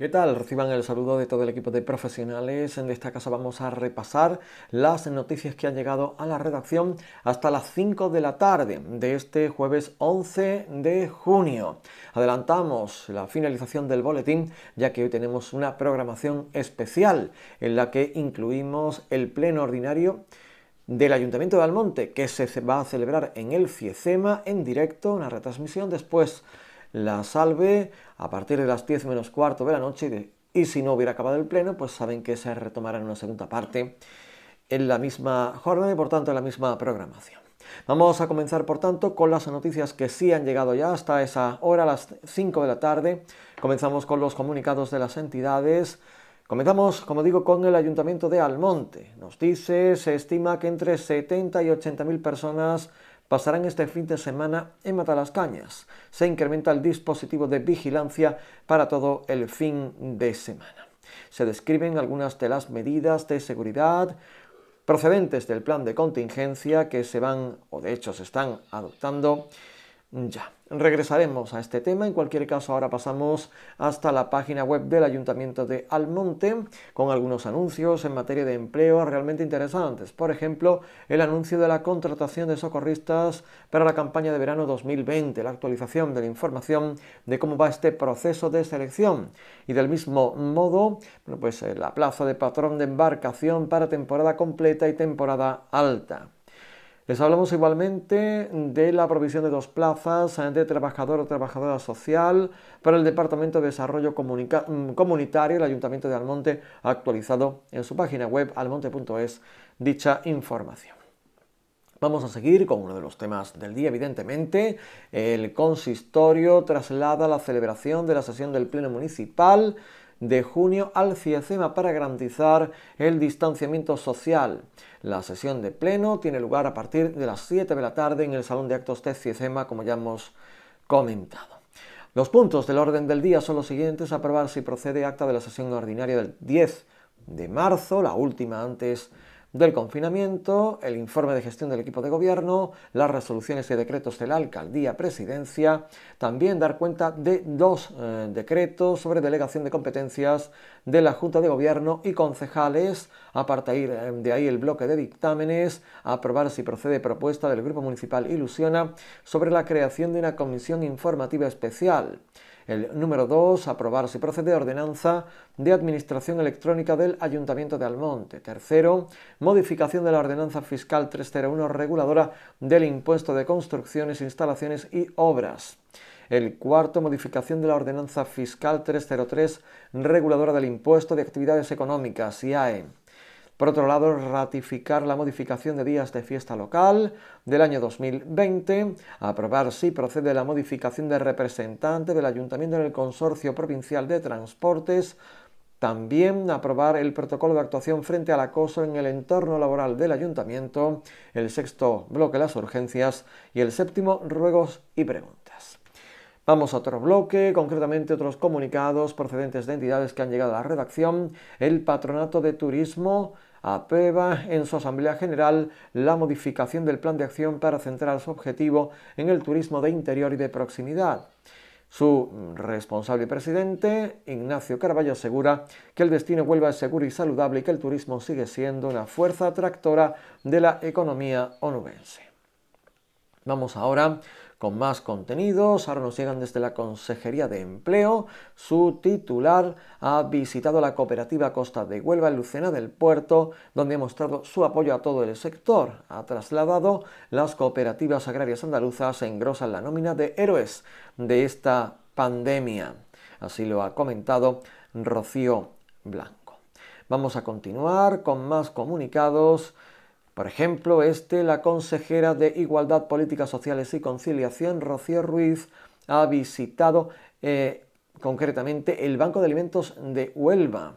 ¿Qué tal? Reciban el saludo de todo el equipo de profesionales. En esta casa vamos a repasar las noticias que han llegado a la redacción hasta las 5 de la tarde de este jueves 11 de junio. Adelantamos la finalización del boletín ya que hoy tenemos una programación especial en la que incluimos el pleno ordinario del Ayuntamiento de Almonte que se va a celebrar en el FIECEMA en directo, una retransmisión después la salve a partir de las 10 menos cuarto de la noche y si no hubiera acabado el pleno, pues saben que se retomará en una segunda parte en la misma jornada y por tanto en la misma programación. Vamos a comenzar, por tanto, con las noticias que sí han llegado ya hasta esa hora, las 5 de la tarde. Comenzamos con los comunicados de las entidades. Comenzamos, como digo, con el Ayuntamiento de Almonte. Nos dice, se estima que entre 70 y 80 mil personas pasarán este fin de semana en Matalascañas. Se incrementa el dispositivo de vigilancia para todo el fin de semana. Se describen algunas de las medidas de seguridad procedentes del plan de contingencia que se van, o de hecho se están adoptando ya, regresaremos a este tema. En cualquier caso, ahora pasamos hasta la página web del Ayuntamiento de Almonte con algunos anuncios en materia de empleo realmente interesantes. Por ejemplo, el anuncio de la contratación de socorristas para la campaña de verano 2020, la actualización de la información de cómo va este proceso de selección. Y del mismo modo, pues eh, la plaza de patrón de embarcación para temporada completa y temporada alta. Les hablamos igualmente de la provisión de dos plazas eh, de trabajador o trabajadora social para el Departamento de Desarrollo mm, Comunitario. El Ayuntamiento de Almonte ha actualizado en su página web almonte.es dicha información. Vamos a seguir con uno de los temas del día, evidentemente. El consistorio traslada la celebración de la sesión del Pleno Municipal de junio al CIECEMA para garantizar el distanciamiento social. La sesión de pleno tiene lugar a partir de las 7 de la tarde en el Salón de Actos de CIECEMA, como ya hemos comentado. Los puntos del orden del día son los siguientes. Aprobar si procede acta de la sesión ordinaria del 10 de marzo, la última antes del confinamiento, el informe de gestión del equipo de gobierno, las resoluciones y decretos de la alcaldía presidencia, también dar cuenta de dos eh, decretos sobre delegación de competencias de la Junta de Gobierno y concejales, aparte eh, de ahí el bloque de dictámenes, aprobar si procede propuesta del Grupo Municipal Ilusiona sobre la creación de una comisión informativa especial. El número 2, aprobar si procede ordenanza de administración electrónica del Ayuntamiento de Almonte. Tercero, modificación de la ordenanza fiscal 301 reguladora del impuesto de construcciones, instalaciones y obras. El cuarto, modificación de la ordenanza fiscal 303 reguladora del impuesto de actividades económicas, IAE. Por otro lado, ratificar la modificación de días de fiesta local del año 2020, aprobar si procede la modificación de representante del ayuntamiento en el Consorcio Provincial de Transportes, también aprobar el protocolo de actuación frente al acoso en el entorno laboral del ayuntamiento, el sexto bloque las urgencias y el séptimo ruegos y preguntas. Vamos a otro bloque, concretamente otros comunicados procedentes de entidades que han llegado a la redacción. El Patronato de Turismo aprueba en su Asamblea General la modificación del Plan de Acción para centrar su objetivo en el turismo de interior y de proximidad. Su responsable presidente, Ignacio Carballo, asegura que el destino vuelva seguro y saludable y que el turismo sigue siendo una fuerza atractora de la economía onubense. Vamos ahora con más contenidos. Ahora nos llegan desde la Consejería de Empleo. Su titular ha visitado la cooperativa Costa de Huelva en Lucena del Puerto, donde ha mostrado su apoyo a todo el sector. Ha trasladado las cooperativas agrarias andaluzas engrosan la nómina de héroes de esta pandemia. Así lo ha comentado Rocío Blanco. Vamos a continuar con más comunicados. Por ejemplo, este, la consejera de Igualdad, Políticas Sociales y Conciliación, Rocío Ruiz, ha visitado eh, concretamente el Banco de Alimentos de Huelva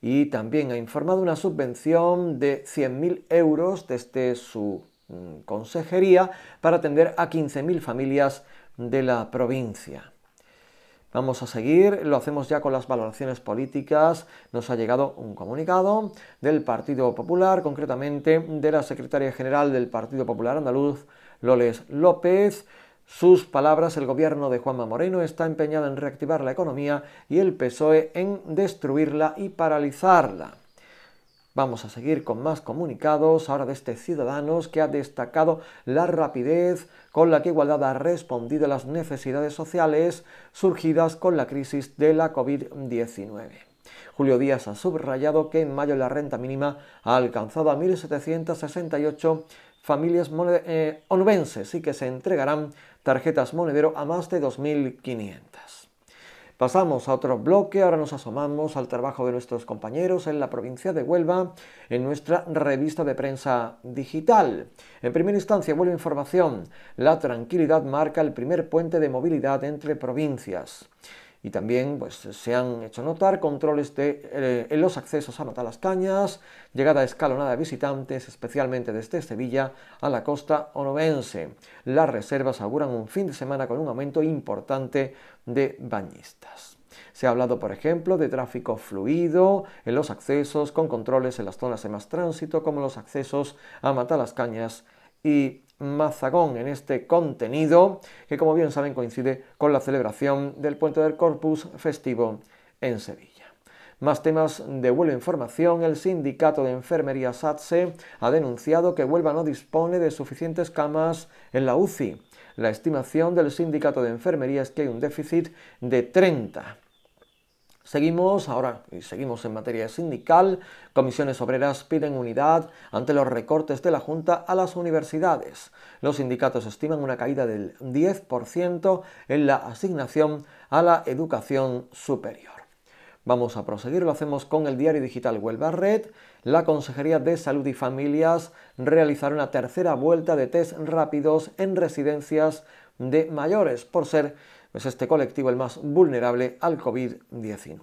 y también ha informado una subvención de 100.000 euros desde su mm, consejería para atender a 15.000 familias de la provincia. Vamos a seguir, lo hacemos ya con las valoraciones políticas. Nos ha llegado un comunicado del Partido Popular, concretamente de la secretaria general del Partido Popular Andaluz, Loles López. Sus palabras, el gobierno de Juanma Moreno está empeñado en reactivar la economía y el PSOE en destruirla y paralizarla. Vamos a seguir con más comunicados, ahora de este Ciudadanos que ha destacado la rapidez con la que Igualdad ha respondido a las necesidades sociales surgidas con la crisis de la COVID-19. Julio Díaz ha subrayado que en mayo la renta mínima ha alcanzado a 1.768 familias eh, onubenses y que se entregarán tarjetas monedero a más de 2.500. Pasamos a otro bloque, ahora nos asomamos al trabajo de nuestros compañeros en la provincia de Huelva en nuestra revista de prensa digital. En primera instancia, vuelve información. La tranquilidad marca el primer puente de movilidad entre provincias. Y también pues, se han hecho notar controles de, eh, en los accesos a cañas, llegada escalonada de visitantes, especialmente desde Sevilla a la costa onubense. Las reservas auguran un fin de semana con un aumento importante de bañistas. Se ha hablado, por ejemplo, de tráfico fluido en los accesos, con controles en las zonas de más tránsito, como los accesos a Cañas y Mazagón en este contenido, que como bien saben coincide con la celebración del Puente del Corpus festivo en Sevilla. Más temas de vuelo e información. El sindicato de enfermería SATSE ha denunciado que Huelva no dispone de suficientes camas en la UCI. La estimación del sindicato de enfermería es que hay un déficit de 30. Seguimos ahora y seguimos en materia sindical. Comisiones obreras piden unidad ante los recortes de la Junta a las universidades. Los sindicatos estiman una caída del 10% en la asignación a la educación superior. Vamos a proseguir, lo hacemos con el diario digital Huelva Red. La Consejería de Salud y Familias realizará una tercera vuelta de test rápidos en residencias de mayores, por ser pues, este colectivo el más vulnerable al COVID-19.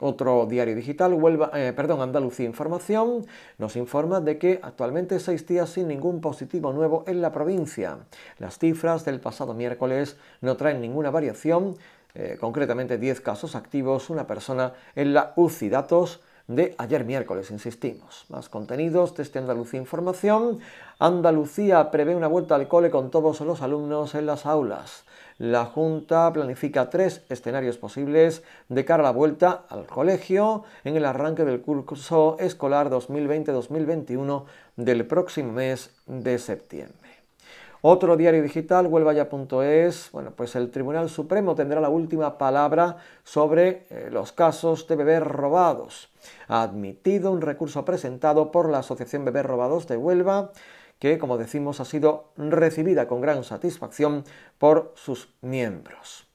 Otro diario digital, Huelva, eh, perdón, Andalucía Información, nos informa de que actualmente seis días sin ningún positivo nuevo en la provincia. Las cifras del pasado miércoles no traen ninguna variación eh, concretamente 10 casos activos, una persona en la UCI Datos de ayer miércoles, insistimos. Más contenidos, desde Andalucía Información. Andalucía prevé una vuelta al cole con todos los alumnos en las aulas. La Junta planifica tres escenarios posibles de cara a la vuelta al colegio en el arranque del curso escolar 2020-2021 del próximo mes de septiembre. Otro diario digital, huelvaya.es, bueno, pues el Tribunal Supremo tendrá la última palabra sobre eh, los casos de bebés robados. Ha admitido un recurso presentado por la Asociación Bebés Robados de Huelva, que, como decimos, ha sido recibida con gran satisfacción por sus miembros.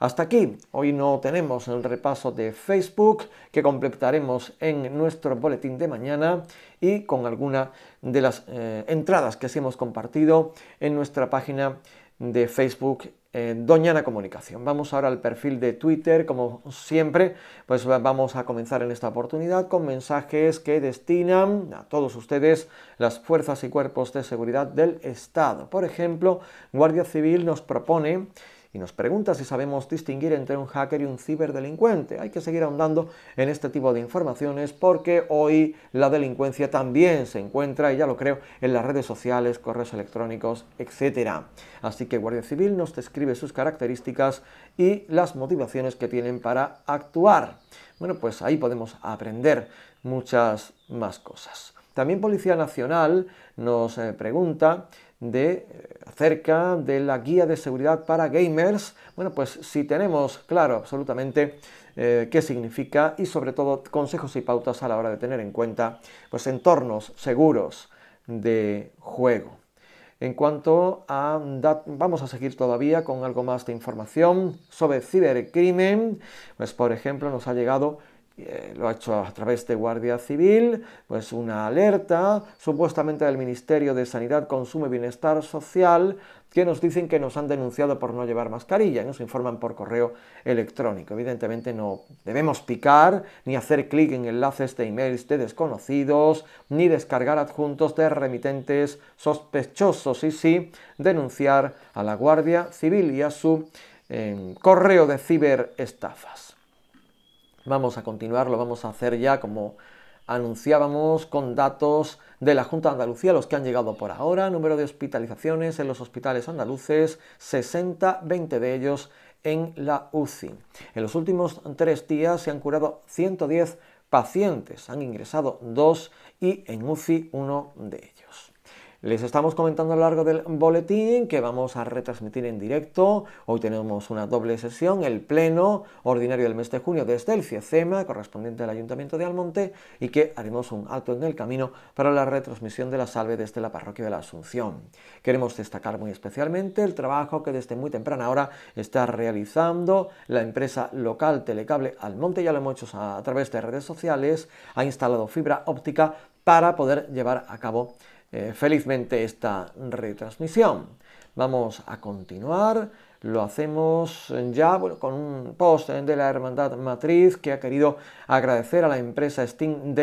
Hasta aquí, hoy no tenemos el repaso de Facebook que completaremos en nuestro boletín de mañana y con alguna de las eh, entradas que hemos compartido en nuestra página de Facebook eh, doña Doñana Comunicación. Vamos ahora al perfil de Twitter, como siempre, pues vamos a comenzar en esta oportunidad con mensajes que destinan a todos ustedes las fuerzas y cuerpos de seguridad del Estado. Por ejemplo, Guardia Civil nos propone y nos pregunta si sabemos distinguir entre un hacker y un ciberdelincuente. Hay que seguir ahondando en este tipo de informaciones porque hoy la delincuencia también se encuentra, y ya lo creo, en las redes sociales, correos electrónicos, etc. Así que Guardia Civil nos describe sus características y las motivaciones que tienen para actuar. Bueno, pues ahí podemos aprender muchas más cosas. También Policía Nacional nos eh, pregunta de acerca eh, de la guía de seguridad para gamers. Bueno, pues si tenemos claro absolutamente eh, qué significa y sobre todo consejos y pautas a la hora de tener en cuenta pues entornos seguros de juego. En cuanto a... Vamos a seguir todavía con algo más de información sobre cibercrimen. Pues por ejemplo nos ha llegado eh, lo ha hecho a través de Guardia Civil, pues una alerta supuestamente del Ministerio de Sanidad, Consumo y Bienestar Social, que nos dicen que nos han denunciado por no llevar mascarilla, nos informan por correo electrónico. Evidentemente no debemos picar, ni hacer clic en enlaces de emails de desconocidos, ni descargar adjuntos de remitentes sospechosos, y sí, denunciar a la Guardia Civil y a su correo de ciberestafas. Vamos a continuar, lo vamos a hacer ya como anunciábamos con datos de la Junta de Andalucía, los que han llegado por ahora, número de hospitalizaciones en los hospitales andaluces, 60, 20 de ellos en la UCI. En los últimos tres días se han curado 110 pacientes, han ingresado dos y en UCI uno de ellos. Les estamos comentando a lo largo del boletín que vamos a retransmitir en directo. Hoy tenemos una doble sesión, el pleno ordinario del mes de junio desde el CIECEMA, correspondiente al Ayuntamiento de Almonte, y que haremos un alto en el camino para la retransmisión de la salve desde la parroquia de la Asunción. Queremos destacar muy especialmente el trabajo que desde muy temprana hora está realizando la empresa local Telecable Almonte, ya lo hemos hecho a través de redes sociales, ha instalado fibra óptica para poder llevar a cabo eh, felizmente esta retransmisión. Vamos a continuar. Lo hacemos eh, ya con un post eh, de la Hermandad Matriz que ha querido agradecer a la empresa Steam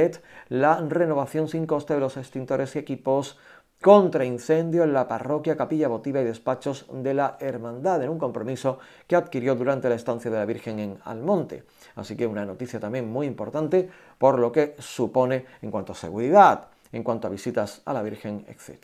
la renovación sin coste de los extintores y equipos contra incendio en la parroquia, capilla votiva y despachos de la Hermandad, en un compromiso que adquirió durante la estancia de la Virgen en Almonte. Así que una noticia también muy importante por lo que supone en cuanto a seguridad en cuanto a visitas a la Virgen, etc.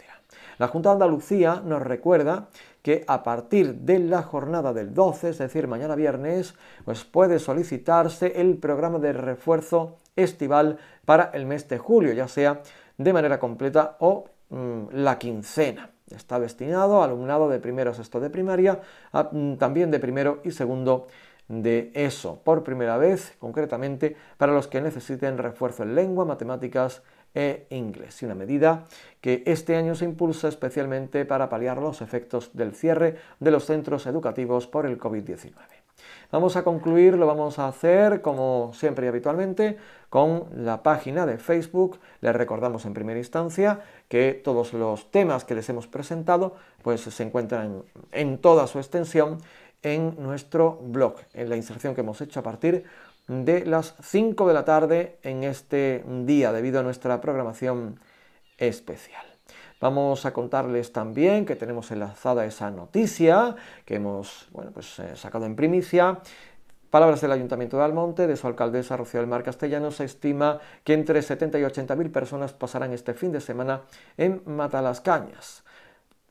La Junta de Andalucía nos recuerda que a partir de la jornada del 12, es decir, mañana viernes, pues puede solicitarse el programa de refuerzo estival para el mes de julio, ya sea de manera completa o mm, la quincena. Está destinado a alumnado de primero a sexto de primaria, mm, también de primero y segundo de eso, por primera vez, concretamente, para los que necesiten refuerzo en lengua, matemáticas e inglés. una medida que este año se impulsa especialmente para paliar los efectos del cierre de los centros educativos por el COVID-19. Vamos a concluir, lo vamos a hacer como siempre y habitualmente con la página de Facebook. Les recordamos en primera instancia que todos los temas que les hemos presentado pues se encuentran en toda su extensión en nuestro blog, en la inserción que hemos hecho a partir de las 5 de la tarde en este día debido a nuestra programación especial. Vamos a contarles también que tenemos enlazada esa noticia que hemos bueno, pues, eh, sacado en primicia. Palabras del Ayuntamiento de Almonte, de su alcaldesa Rocío del Mar Castellano, se estima que entre 70 y 80 mil personas pasarán este fin de semana en Matalascañas.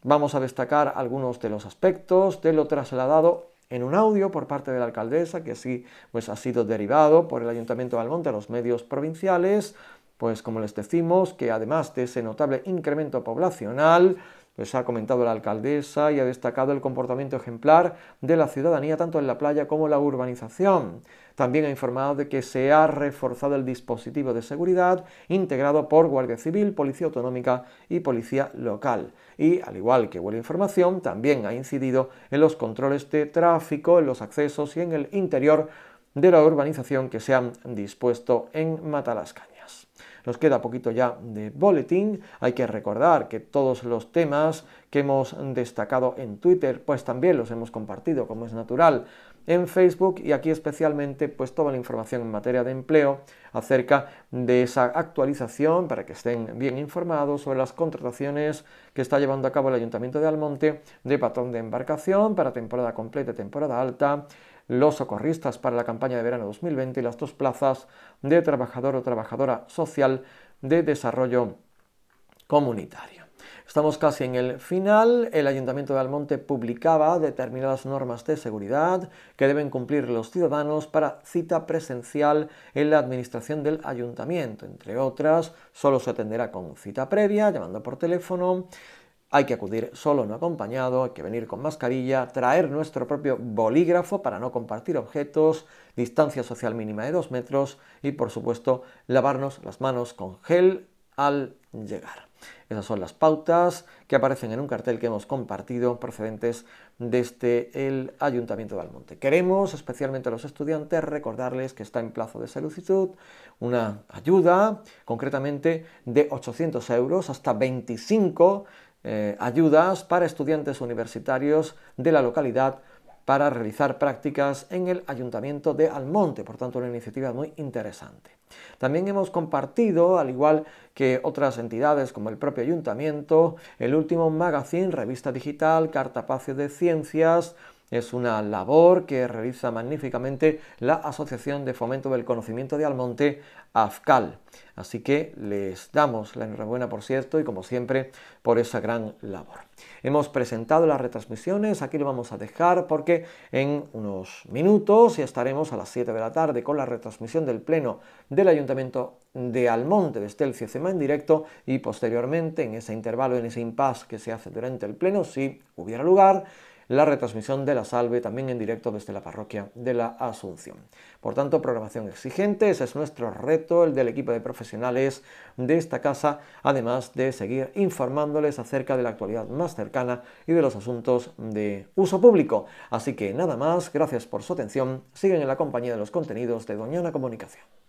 Vamos a destacar algunos de los aspectos de lo trasladado en un audio por parte de la alcaldesa, que sí pues, ha sido derivado por el Ayuntamiento de Almonte a los medios provinciales, pues como les decimos, que además de ese notable incremento poblacional, les ha comentado la alcaldesa y ha destacado el comportamiento ejemplar de la ciudadanía tanto en la playa como en la urbanización. También ha informado de que se ha reforzado el dispositivo de seguridad integrado por Guardia Civil, Policía Autonómica y Policía Local. Y, al igual que Huele Información, también ha incidido en los controles de tráfico, en los accesos y en el interior de la urbanización que se han dispuesto en Matalascañas. Nos queda poquito ya de boletín. Hay que recordar que todos los temas que hemos destacado en Twitter, pues también los hemos compartido, como es natural, en Facebook y aquí especialmente pues toda la información en materia de empleo acerca de esa actualización para que estén bien informados sobre las contrataciones que está llevando a cabo el Ayuntamiento de Almonte de patrón de embarcación para temporada completa y temporada alta los socorristas para la campaña de verano 2020 y las dos plazas de trabajador o trabajadora social de desarrollo comunitario. Estamos casi en el final. El Ayuntamiento de Almonte publicaba determinadas normas de seguridad que deben cumplir los ciudadanos para cita presencial en la administración del ayuntamiento. Entre otras, solo se atenderá con cita previa, llamando por teléfono, hay que acudir solo no acompañado, hay que venir con mascarilla, traer nuestro propio bolígrafo para no compartir objetos, distancia social mínima de 2 metros y por supuesto lavarnos las manos con gel al llegar. Esas son las pautas que aparecen en un cartel que hemos compartido procedentes desde el Ayuntamiento de Almonte. Queremos, especialmente a los estudiantes, recordarles que está en plazo de solicitud una ayuda, concretamente de 800 euros hasta 25 eh, ayudas para estudiantes universitarios de la localidad para realizar prácticas en el Ayuntamiento de Almonte, por tanto una iniciativa muy interesante. También hemos compartido, al igual que otras entidades como el propio Ayuntamiento, el último magazine, revista digital, Cartapacio de Ciencias, es una labor que realiza magníficamente la Asociación de Fomento del Conocimiento de Almonte, AFCAL. Así que les damos la enhorabuena, por cierto, y como siempre, por esa gran labor. Hemos presentado las retransmisiones, aquí lo vamos a dejar porque en unos minutos ya estaremos a las 7 de la tarde con la retransmisión del Pleno del Ayuntamiento de Almonte de Estelcio CIECEMA en directo y posteriormente en ese intervalo, en ese impasse que se hace durante el Pleno, si hubiera lugar, la retransmisión de la salve también en directo desde la parroquia de la Asunción. Por tanto, programación exigente, ese es nuestro reto, el del equipo de profesionales de esta casa, además de seguir informándoles acerca de la actualidad más cercana y de los asuntos de uso público. Así que nada más, gracias por su atención, siguen en la compañía de los contenidos de Doñana Comunicación.